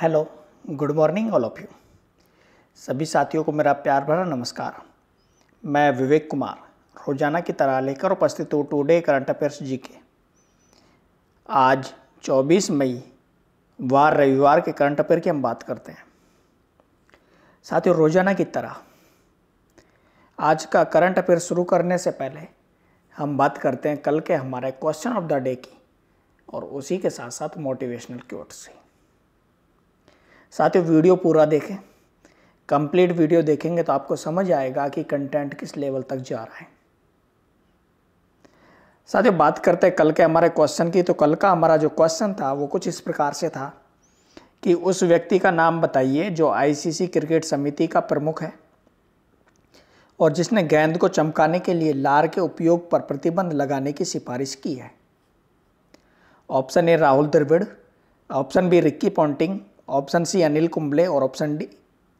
hello good morning all of you सभी साथियों को मेरा प्यार भरा नमस्कार मैं विवेक कुमार रोजाना की तरह लेकर उपस्थित हूँ टूडे करंट अफेयर्स जी के आज 24 मई वार रविवार के करंट अफेयर की हम बात करते हैं साथियों रोजाना की तरह आज का करंट अफेयर शुरू करने से पहले हम बात करते हैं कल के हमारे क्वेश्चन ऑफ द डे की और उसी के साथ साथ मोटिवेशनल क्योट्स की साथ ही वीडियो पूरा देखें कंप्लीट वीडियो देखेंगे तो आपको समझ आएगा कि कंटेंट किस लेवल तक जा रहा है साथ ही बात करते हैं कल के हमारे क्वेश्चन की तो कल का हमारा जो क्वेश्चन था वो कुछ इस प्रकार से था कि उस व्यक्ति का नाम बताइए जो आईसीसी क्रिकेट समिति का प्रमुख है और जिसने गेंद को चमकाने के लिए लार के उपयोग पर प्रतिबंध लगाने की सिफारिश की है option A Rahul Dravid option B Ricky Ponting option C Anil Kumble और ऑप्शन डी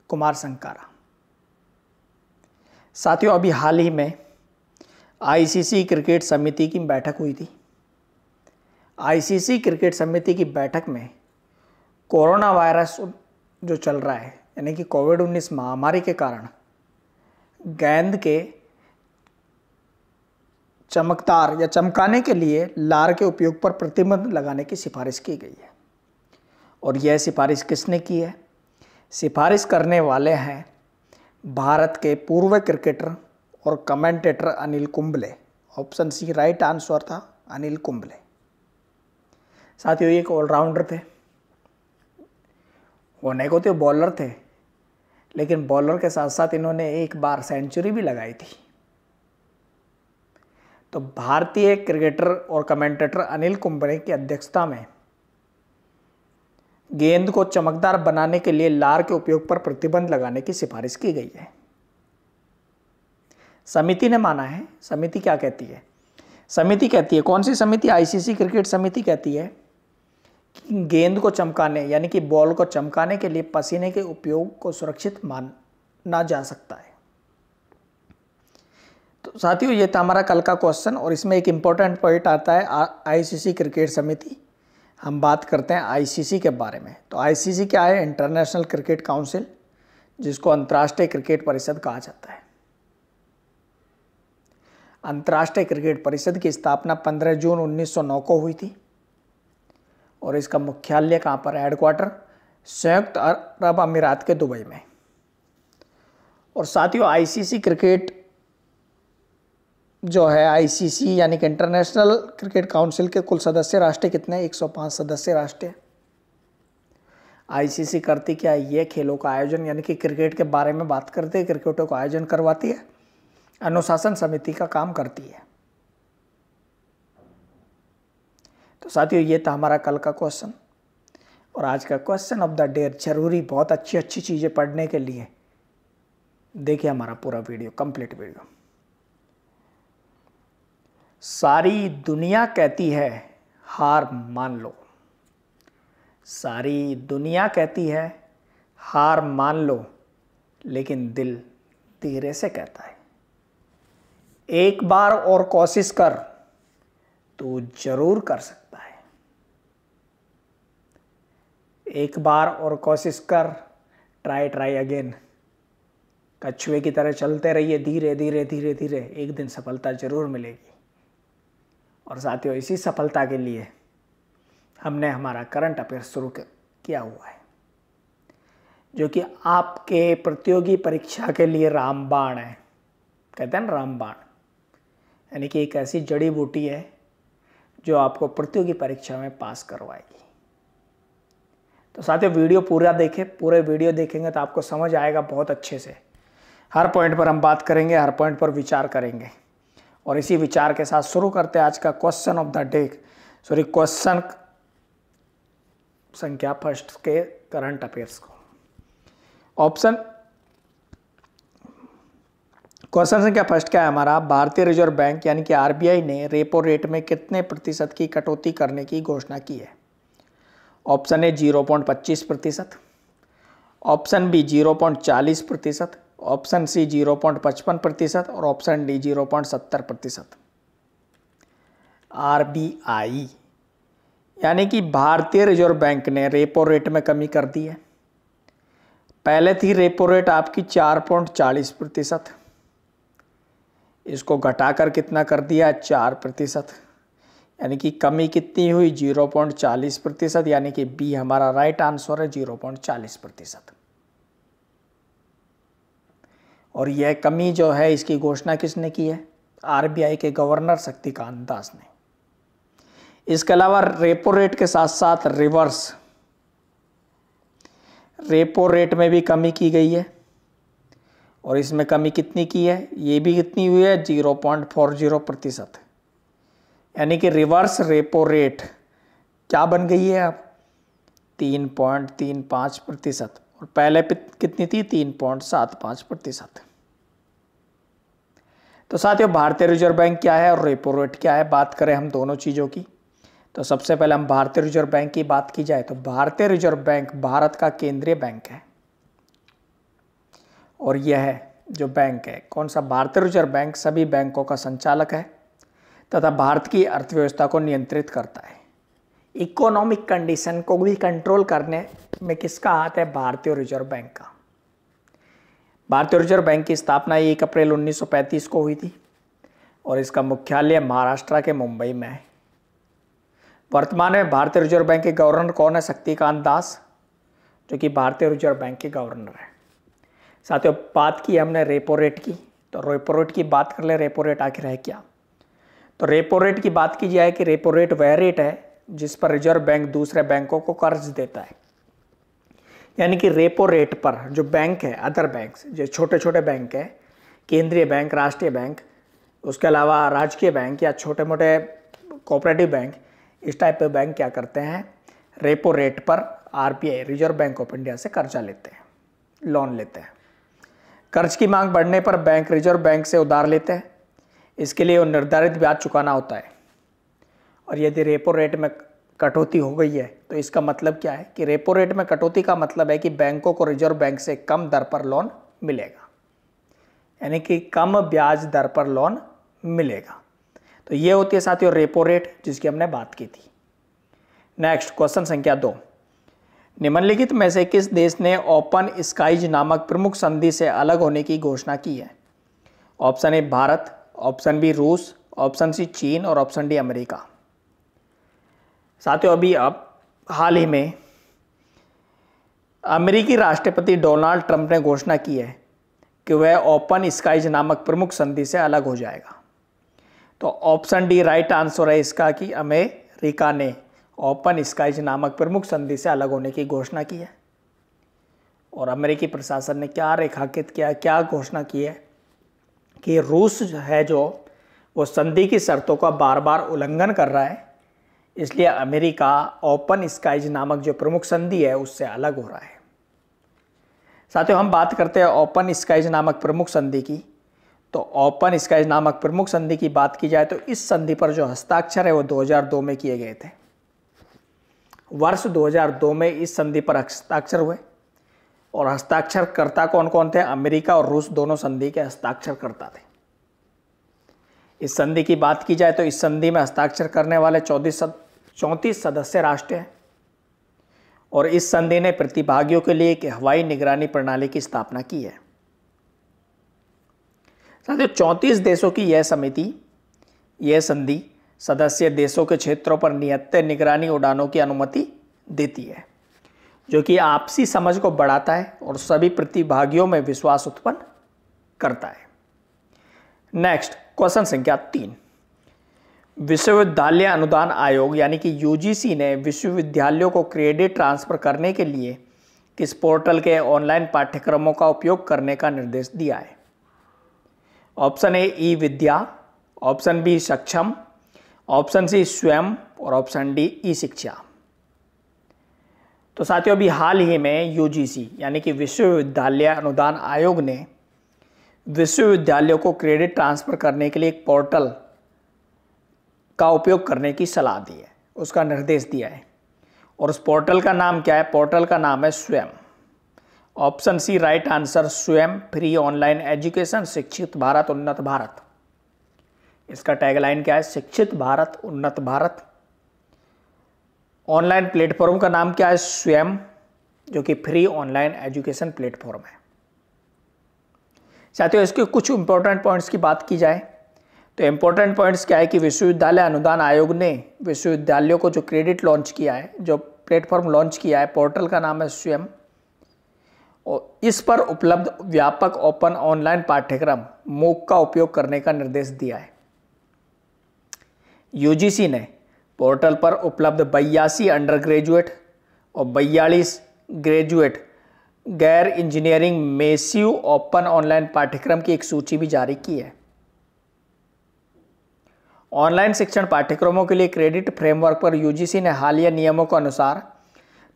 कुमार संकारा साथियों अभी हाल ही में आईसीसी क्रिकेट समिति की बैठक हुई थी आईसीसी क्रिकेट समिति की बैठक में कोरोना वायरस जो चल रहा है यानी कि कोविड 19 महामारी के कारण गेंद के चमकदार या चमकाने के लिए लार के उपयोग पर प्रतिबंध लगाने की सिफारिश की गई है और यह सिफारिश किसने की है सिफारिश करने वाले हैं भारत के पूर्व क्रिकेटर और commentator Anil Kumble option C right answer था अनिल कुंबले साथियों एक ऑलराउंडर थे होने को तो बॉलर थे लेकिन बॉलर के साथ साथ इन्होंने एक बार सेंचुरी भी लगाई थी तो भारतीय क्रिकेटर और कमेंटेटर अनिल कुंबले की अध्यक्षता में गेंद को चमकदार बनाने के लिए लार के उपयोग पर प्रतिबंध लगाने की सिफारिश की गई है समिति ने माना है समिति क्या कहती है समिति कहती है कौन सी समिति आईसीसी क्रिकेट समिति कहती है कि गेंद को चमकाने यानी कि बॉल को चमकाने के लिए पसीने के उपयोग को सुरक्षित माना जा सकता है तो साथियों ये था हमारा कल का क्वेश्चन और इसमें एक इंपॉर्टेंट पॉइंट आता है आईसीसी क्रिकेट समिति हम बात करते हैं आईसीसी के बारे में तो आईसीसी क्या है इंटरनेशनल क्रिकेट काउंसिल जिसको अंतर्राष्ट्रीय क्रिकेट परिषद कहा जाता है अंतर्राष्ट्रीय क्रिकेट परिषद की स्थापना 15 जून 1909 को हुई थी और इसका मुख्यालय कहाँ पर है हेडक्वार्टर संयुक्त अरब अमीरात के दुबई में और साथियों आईसीसी क्रिकेट जो है आईसीसी यानी कि इंटरनेशनल क्रिकेट काउंसिल के कुल सदस्य राष्ट्र कितने 105 सदस्य राष्ट्र आईसीसी करती क्या ये खेलों का आयोजन यानी कि क्रिकेट के बारे में बात करती है क्रिकेटों का आयोजन करवाती है अनुशासन समिति का काम करती है तो साथियों ये था हमारा कल का क्वेश्चन और आज का क्वेश्चन ऑफ द डे जरूरी बहुत अच्छी अच्छी चीज़ें पढ़ने के लिए देखिए हमारा पूरा वीडियो कंप्लीट वीडियो सारी दुनिया कहती है हार मान लो सारी दुनिया कहती है हार मान लो लेकिन दिल धीरे से कहता है एक बार और कोशिश कर तो जरूर कर सकता है एक बार और कोशिश कर ट्राई ट्राई अगेन कछुए की तरह चलते रहिए धीरे धीरे धीरे धीरे एक दिन सफलता जरूर मिलेगी और साथियों इसी सफलता के लिए हमने हमारा करंट अफेयर शुरू किया हुआ है जो कि आपके प्रतियोगी परीक्षा के लिए रामबाण है कहते हैं ना रामबाण यानी कि एक ऐसी जड़ी बूटी है जो आपको प्रतियोगी परीक्षा में पास करवाएगी तो साथियों वीडियो पूरा देखें पूरे वीडियो देखेंगे तो आपको समझ आएगा बहुत अच्छे से हर पॉइंट पर हम बात करेंगे हर पॉइंट पर विचार करेंगे और इसी विचार के साथ शुरू करते हैं आज का question of the day sorry question संख्या फर्स्ट के करंट अफेयर्स को ऑप्शन क्वेश्चन संख्या फर्स्ट क्या है हमारा भारतीय रिजर्व बैंक यानी कि आरबीआई ने रेपो रेट में कितने प्रतिशत की कटौती करने की घोषणा की है ऑप्शन ए जीरो पॉइंट पच्चीस प्रतिशत ऑप्शन बी जीरो पॉइंट चालीस प्रतिशत ऑप्शन सी जीरो पॉइंट पचपन प्रतिशत और ऑप्शन डी जीरो पॉइंट सत्तर प्रतिशत आर यानी कि भारतीय रिजर्व बैंक ने रेपो रेट में कमी कर दी है पहले थी रेपो रेट आपकी चार पॉइंट चालीस प्रतिशत इसको घटाकर कितना कर दिया चार प्रतिशत यानी कि कमी कितनी हुई जीरो पॉइंट चालीस प्रतिशत यानी कि बी हमारा राइट आंसर है जीरो पॉइंट चालीस प्रतिशत और यह कमी जो है इसकी घोषणा किसने की है आरबीआई के गवर्नर शक्तिकांत दास ने इसके अलावा रेपो रेट के साथ साथ रिवर्स रेपो रेट में भी कमी की गई है और इसमें कमी कितनी की है ये भी कितनी हुई है जीरो पॉइंट फोर जीरो प्रतिशत यानी कि रिवर्स रेपो रेट क्या बन गई है अब तीन पॉइंट तीन पाँच प्रतिशत पहले कितनी थी तीन पॉइंट सात पाँच प्रतिशत तो साथियों भारतीय रिजर्व बैंक क्या है और रेपो रेट क्या है बात करें हम दोनों चीज़ों की तो सबसे पहले हम भारतीय रिजर्व बैंक की बात की जाए तो भारतीय रिजर्व बैंक भारत का केंद्रीय बैंक है और यह जो बैंक है कौन सा भारतीय रिजर्व बैंक सभी बैंकों का संचालक है तथा भारत की अर्थव्यवस्था को नियंत्रित करता है इकोनॉमिक कंडीशन को भी कंट्रोल करने में किसका हाथ है भारतीय रिजर्व बैंक का भारतीय रिजर्व बैंक की स्थापना एक अप्रैल 1935 को हुई थी और इसका मुख्यालय महाराष्ट्र के मुंबई में है वर्तमान में भारतीय रिजर्व बैंक के गवर्नर कौन है शक्तिकांत दास जो कि भारतीय रिजर्व बैंक के गवर्नर है साथियों बात की हमने रेपो रेट की तो रेपो रेट की बात कर ले रेपो रेट आखिर है क्या तो रेपो रेट की बात की जाए कि रेपो रेट वह रेट है जिस पर रिजर्व बैंक दूसरे बैंकों को कर्ज देता है यानी कि रेपो रेट पर जो बैंक है अदर बैंक जो छोटे छोटे बैंक हैं केंद्रीय बैंक राष्ट्रीय बैंक उसके अलावा राजकीय बैंक या छोटे मोटे कोऑपरेटिव बैंक इस टाइप के बैंक क्या करते हैं रेपो रेट पर RBI reserve bank of India से कर्जा लेते हैं लोन लेते हैं कर्ज की मांग बढ़ने पर बैंक रिजर्व बैंक से उधार लेते हैं इसके लिए वो निर्धारित ब्याज चुकाना होता है और यदि रेपो रेट में कटौती हो गई है तो इसका मतलब क्या है कि रेपो रेट में कटौती का मतलब है कि बैंकों को रिजर्व बैंक से कम दर पर लोन मिलेगा यानी कि कम ब्याज दर पर लोन मिलेगा तो ये होती है साथियों रेपो रेट जिसकी हमने बात की थी नेक्स्ट क्वेश्चन संख्या दो निम्नलिखित में से किस देश ने ओपन स्काइज नामक प्रमुख संधि से अलग होने की घोषणा की है option A Bharat option B रूस ऑप्शन सी चीन और ऑप्शन डी अमेरिका साथियों अभी आप हाल ही में अमेरिकी राष्ट्रपति डोनाल्ड ट्रंप ने घोषणा की है कि वह ओपन स्काइज नामक प्रमुख संधि से अलग हो जाएगा तो ऑप्शन डी राइट आंसर है इसका कि अमेरिका ने ओपन स्काइज नामक प्रमुख संधि से अलग होने की घोषणा की है और अमेरिकी प्रशासन ने क्या रेखांकित किया क्या घोषणा की है कि रूस है जो वो संधि की शर्तों का बार बार उल्लंघन कर रहा है इसलिए अमेरिका ओपन स्काइज नामक जो प्रमुख संधि है उससे अलग हो रहा है साथियों हम बात करते हैं ओपन स्काइज नामक प्रमुख संधि की तो ओपन स्काइज नामक प्रमुख संधि की बात की जाए तो इस संधि पर जो हस्ताक्षर है वो 2002 में किए गए थे वर्ष 2002 में इस संधि पर हस्ताक्षर हुए और हस्ताक्षर करता कौन कौन थे अमेरिका और रूस दोनों संधि के हस्ताक्षर करता थे इस संधि की बात की जाए तो इस संधि में हस्ताक्षर करने वाले चौंतीस सदस्य राष्ट्र हैं और इस संधि ने प्रतिभागियों के लिए एक हवाई निगरानी प्रणाली की स्थापना की है ही चौंतीस देशों की यह समिति यह संधि सदस्य देशों के क्षेत्रों पर नियत निगरानी उड़ानों की अनुमति देती है जो कि आपसी समझ को बढ़ाता है और सभी प्रतिभागियों में विश्वास उत्पन्न करता है नेक्स्ट क्वेश्चन संख्या तीन विश्वविद्यालय अनुदान आयोग यानी कि यूजीसी ने विश्वविद्यालयों को क्रेडिट ट्रांसफ़र करने के लिए किस पोर्टल के ऑनलाइन पाठ्यक्रमों का उपयोग करने का निर्देश दिया है option A e Vidya option B Saksham option C Swayam और ऑप्शन डी ई शिक्षा तो साथियों अभी हाल ही में यूजीसी यानी कि विश्वविद्यालय अनुदान आयोग ने विश्वविद्यालयों को क्रेडिट ट्रांसफ़र करने के लिए एक पोर्टल का उपयोग करने की सलाह दी है उसका निर्देश दिया है और उस पोर्टल का नाम क्या है पोर्टल का नाम है Swayam option C right answer Swayam free online education शिक्षित भारत उन्नत भारत इसका टैगलाइन क्या है शिक्षित भारत उन्नत भारत ऑनलाइन प्लेटफॉर्म का नाम क्या है स्वयं जो कि फ्री ऑनलाइन एजुकेशन प्लेटफॉर्म है साथियों इसके कुछ इंपॉर्टेंट पॉइंट्स की बात की जाए तो इम्पोर्टेंट पॉइंट्स क्या है कि विश्वविद्यालय अनुदान आयोग ने विश्वविद्यालयों को जो क्रेडिट लॉन्च किया है जो प्लेटफॉर्म लॉन्च किया है पोर्टल का नाम है स्वयं और इस पर उपलब्ध व्यापक ओपन ऑनलाइन पाठ्यक्रम मूक का उपयोग करने का निर्देश दिया है यूजीसी ने पोर्टल पर उपलब्ध बयासी अंडर ग्रेजुएट और बयालीस ग्रेजुएट गैर इंजीनियरिंग मेसिव ओपन ऑनलाइन पाठ्यक्रम की एक सूची भी जारी की है ऑनलाइन शिक्षण पाठ्यक्रमों के लिए क्रेडिट फ्रेमवर्क पर यूजीसी ने हालिया नियमों के अनुसार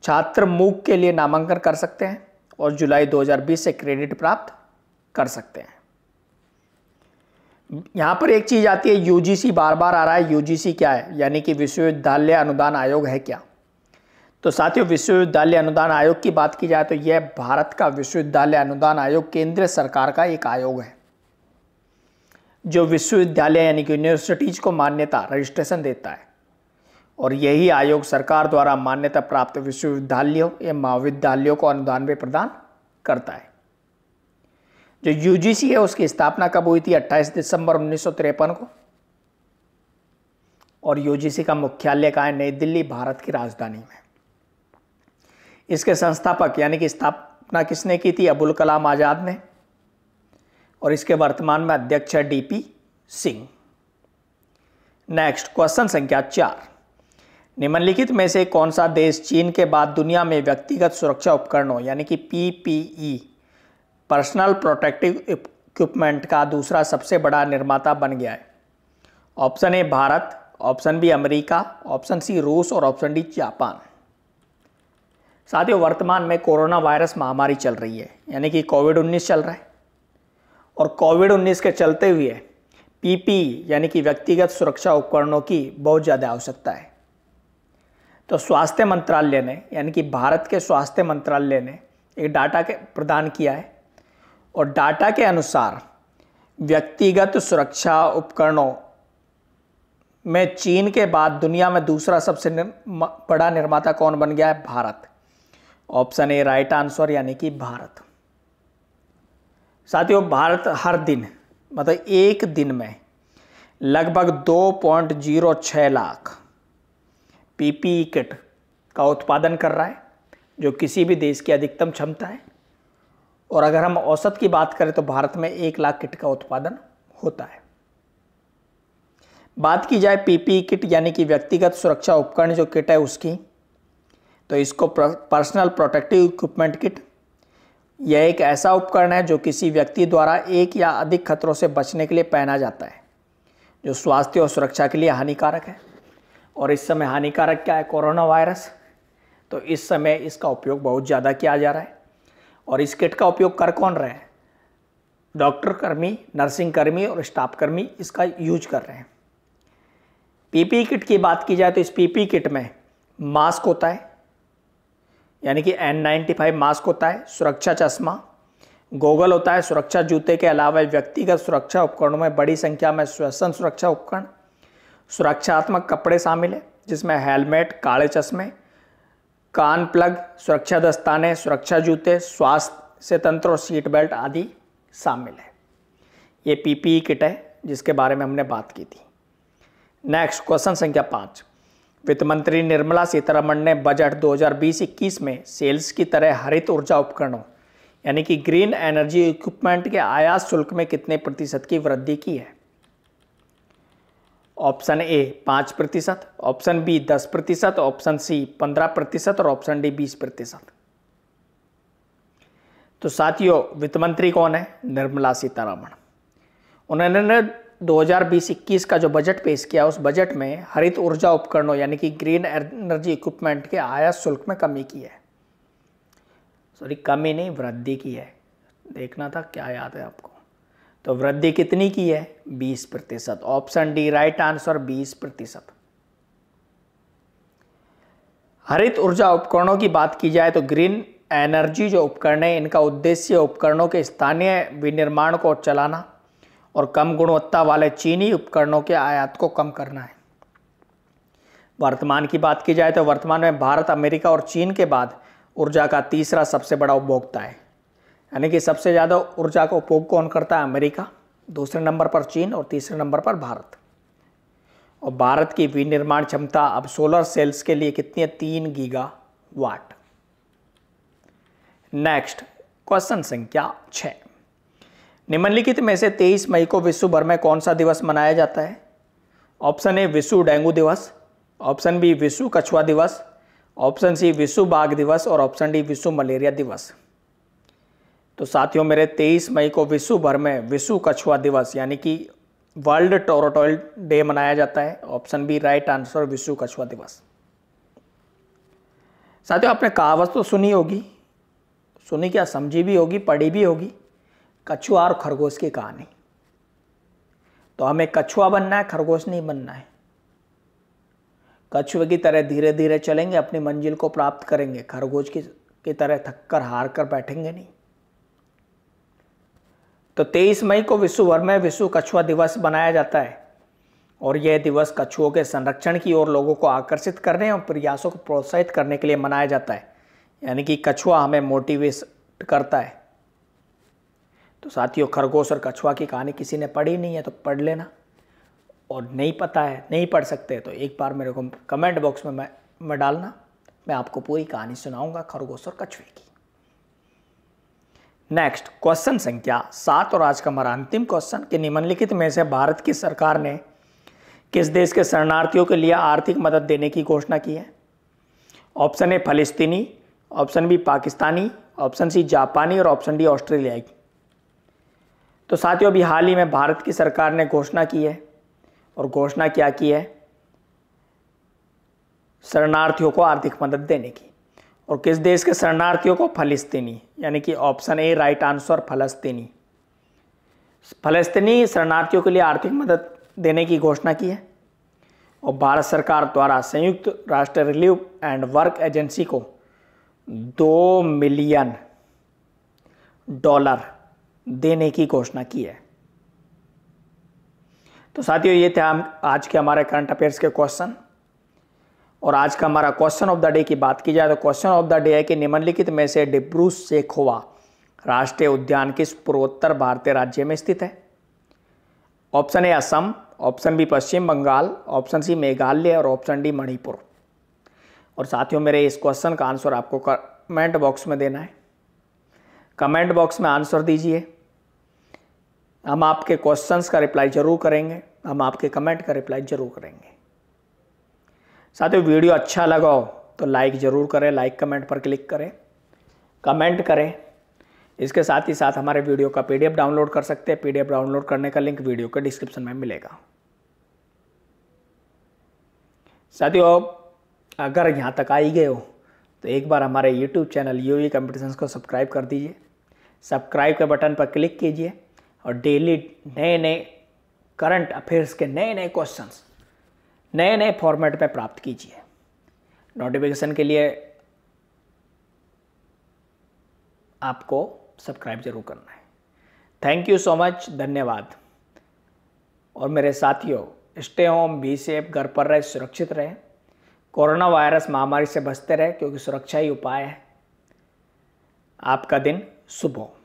छात्र मूक के लिए नामांकन कर सकते हैं और जुलाई 2020 से क्रेडिट प्राप्त कर सकते हैं यहाँ पर एक चीज़ आती है यूजीसी बार बार आ रहा है यूजीसी क्या है यानी कि विश्वविद्यालय अनुदान आयोग है क्या तो साथियों विश्वविद्यालय अनुदान आयोग की बात की जाए तो यह भारत का विश्वविद्यालय अनुदान आयोग केंद्र सरकार का एक आयोग है जो विश्वविद्यालय यानी कि यूनिवर्सिटीज़ को मान्यता रजिस्ट्रेशन देता है और यही आयोग सरकार द्वारा मान्यता प्राप्त विश्वविद्यालयों या महाविद्यालयों को अनुदान भी प्रदान करता है जो यूजीसी है उसकी स्थापना कब हुई थी 28 दिसंबर उन्नीस को और यूजीसी का मुख्यालय कहा है नई दिल्ली भारत की राजधानी में इसके संस्थापक यानी कि स्थापना किसने की थी अबुल कलाम आज़ाद ने और इसके वर्तमान में अध्यक्ष है डीपी सिंह नेक्स्ट क्वेश्चन संख्या चार निम्नलिखित में से कौन सा देश चीन के बाद दुनिया में व्यक्तिगत सुरक्षा उपकरणों यानी कि पीपीई पर्सनल प्रोटेक्टिव इक्विपमेंट का दूसरा सबसे बड़ा निर्माता बन गया है option A Bharat option B America option C रूस और ऑप्शन डी जापान साथियों वर्तमान में कोरोना वायरस महामारी चल रही है यानी कि कोविड 19 चल रहा है और कोविड 19 के चलते हुए पीपी यानी कि व्यक्तिगत सुरक्षा उपकरणों की बहुत ज़्यादा आवश्यकता है तो स्वास्थ्य मंत्रालय ने यानी कि भारत के स्वास्थ्य मंत्रालय ने एक डाटा के प्रदान किया है और डाटा के अनुसार व्यक्तिगत सुरक्षा उपकरणों में चीन के बाद दुनिया में दूसरा सबसे बड़ा निर्माता कौन बन गया है Bharat option A right answer यानी कि भारत साथियों भारत हर दिन मतलब एक दिन में लगभग दो पॉइंट जीरो छः लाख पीपी किट का उत्पादन कर रहा है जो किसी भी देश की अधिकतम क्षमता है और अगर हम औसत की बात करें तो भारत में एक लाख किट का उत्पादन होता है बात की जाए पीपी किट यानी कि व्यक्तिगत सुरक्षा उपकरण जो किट है उसकी तो इसको पर्सनल प्रोटेक्टिव इक्विपमेंट किट यह एक ऐसा उपकरण है जो किसी व्यक्ति द्वारा एक या अधिक खतरों से बचने के लिए पहना जाता है जो स्वास्थ्य और सुरक्षा के लिए हानिकारक है और इस समय हानिकारक क्या है कोरोना वायरस तो इस समय इसका उपयोग बहुत ज़्यादा किया जा रहा है और इस किट का उपयोग कर कौन रहे हैं डॉक्टर कर्मी नर्सिंग कर्मी और स्टाफ कर्मी इसका यूज कर रहे हैं पीपी किट की बात की जाए तो इस पीपी किट में मास्क होता है यानी कि एन नाइन्टी फाइव मास्क होता है सुरक्षा चश्मा गोगल होता है सुरक्षा जूते के अलावा व्यक्तिगत सुरक्षा उपकरणों में बड़ी संख्या में श्वसन सुरक्षा उपकरण सुरक्षात्मक कपड़े शामिल है जिसमें हेलमेट काले चश्मे कान प्लग सुरक्षा दस्ताने सुरक्षा जूते स्वास्थ्य तंत्र और सीट बेल्ट आदि शामिल है ये पीपीई किट है जिसके बारे में हमने बात की थी नेक्स्ट क्वेश्चन संख्या पाँच वित्त मंत्री निर्मला सीतारमण ने बजट 2020-21 में सेल्स की तरह हरित ऊर्जा उपकरणों यानी कि ग्रीन एनर्जी इक्विपमेंट के आयात शुल्क में कितने प्रतिशत की वृद्धि की है ऑप्शन ए पाँच प्रतिशत ऑप्शन बी दस प्रतिशत ऑप्शन सी पंद्रह प्रतिशत और ऑप्शन डी बीस प्रतिशत तो साथियों वित्त मंत्री कौन है निर्मला सीतारामन उन्होंने 2020-21 का जो बजट पेश किया उस बजट में हरित ऊर्जा उपकरणों यानी कि ग्रीन एनर्जी इक्विपमेंट के आयात शुल्क में कमी की है सॉरी कमी नहीं वृद्धि की है देखना था क्या याद है आपको तो वृद्धि कितनी की है 20 प्रतिशत ऑप्शन डी राइट आंसर 20 प्रतिशत हरित ऊर्जा उपकरणों की बात की जाए तो ग्रीन एनर्जी जो उपकरण है इनका उद्देश्य उपकरणों के स्थानीय विनिर्माण को चलाना और कम गुणवत्ता वाले चीनी उपकरणों के आयात को कम करना है वर्तमान की बात की जाए तो वर्तमान में भारत अमेरिका और चीन के बाद ऊर्जा का तीसरा सबसे बड़ा उपभोक्ता है यानी कि सबसे ज़्यादा ऊर्जा का उपभोग कौन करता है अमेरिका दूसरे नंबर पर चीन और तीसरे नंबर पर भारत और भारत की विनिर्माण क्षमता अब सोलर सेल्स के लिए कितनी है तीन गीगा वाट नेक्स्ट क्वेश्चन संख्या छः निम्नलिखित में से 23 मई को विश्व भर में कौन सा दिवस मनाया जाता है ऑप्शन ए विश्व डेंगू दिवस ऑप्शन बी विश्व कछुआ दिवस ऑप्शन सी विश्व बाघ दिवस और ऑप्शन डी विश्व मलेरिया दिवस तो साथियों मेरे 23 मई को विश्व भर में विश्व कछुआ दिवस यानी कि वर्ल्ड टोरोटॉयल डे मनाया जाता है ऑप्शन बी राइट आंसर विश्व कछुआ दिवस साथियों आपने कहावत तो सुनी होगी सुनी क्या समझी भी होगी पढ़ी भी होगी कछुआ और खरगोश की कहानी तो हमें कछुआ बनना है खरगोश नहीं बनना है कछुए की तरह धीरे धीरे चलेंगे अपनी मंजिल को प्राप्त करेंगे खरगोश की की तरह थककर हार कर बैठेंगे नहीं तो 23 मई को विश्व भर में विश्व कछुआ दिवस मनाया जाता है और यह दिवस कछुओं के संरक्षण की ओर लोगों को आकर्षित करने और प्रयासों को प्रोत्साहित करने के लिए मनाया जाता है यानी कि कछुआ हमें मोटिवेट करता है तो साथियों खरगोश और कछुआ की कहानी किसी ने पढ़ी नहीं है तो पढ़ लेना और नहीं पता है नहीं पढ़ सकते तो एक बार मेरे को कमेंट बॉक्स में मैं मैं डालना मैं आपको पूरी कहानी सुनाऊंगा खरगोश और कछुए की नेक्स्ट क्वेश्चन संख्या सात और आज का हमारा अंतिम क्वेश्चन कि निम्नलिखित में से भारत की सरकार ने किस देश के शरणार्थियों के लिए आर्थिक मदद देने की घोषणा की है ऑप्शन ए फलिस्तीनी option B Pakistani option C जापानी और ऑप्शन डी ऑस्ट्रेलियाई तो साथियों अभी हाल ही में भारत की सरकार ने घोषणा की है और घोषणा क्या की है शरणार्थियों को आर्थिक मदद देने की और किस देश के शरणार्थियों को फलस्तीनी यानी कि ऑप्शन ए राइट आंसर फलस्तीनी फलस्तीनी शरणार्थियों के लिए आर्थिक मदद देने की घोषणा की है और भारत सरकार द्वारा संयुक्त राष्ट्र रिलीफ एंड वर्क एजेंसी को दो मिलियन डॉलर देने की घोषणा की है तो साथियों ये थे हम आज के हमारे करंट अफेयर्स के क्वेश्चन और आज का हमारा क्वेश्चन ऑफ द डे की बात की जाए तो क्वेश्चन ऑफ द डे है कि निम्नलिखित में से डिब्रू सेखोवा राष्ट्रीय उद्यान किस पूर्वोत्तर भारतीय राज्य में स्थित है option A Assam option B Paschim Bengal option C Meghalaya और ऑप्शन डी मणिपुर और साथियों मेरे इस क्वेश्चन का आंसर आपको कमेंट बॉक्स में देना है कमेंट बॉक्स में आंसर दीजिए हम आपके क्वेश्चंस का रिप्लाई ज़रूर करेंगे हम आपके कमेंट का रिप्लाई ज़रूर करेंगे साथियों वीडियो अच्छा लगा हो तो लाइक ज़रूर करें लाइक कमेंट पर क्लिक करें कमेंट करें इसके साथ ही साथ हमारे वीडियो का पी डाउनलोड कर सकते हैं पी डाउनलोड करने का लिंक वीडियो के डिस्क्रिप्शन में मिलेगा साथियों अगर यहाँ तक आई गए हो तो एक बार हमारे यूट्यूब चैनल यू ई को सब्सक्राइब कर दीजिए सब्सक्राइब के बटन पर क्लिक कीजिए और डेली नए नए करंट अफेयर्स के नए नए क्वेश्चंस नए नए फॉर्मेट में प्राप्त कीजिए नोटिफिकेशन के लिए आपको सब्सक्राइब जरूर करना है थैंक यू सो मच धन्यवाद और मेरे साथियों स्टे होम बी सेफ घर पर रहे सुरक्षित रहें कोरोना वायरस महामारी से बचते रहे क्योंकि सुरक्षा ही उपाय है आपका दिन शुभ हो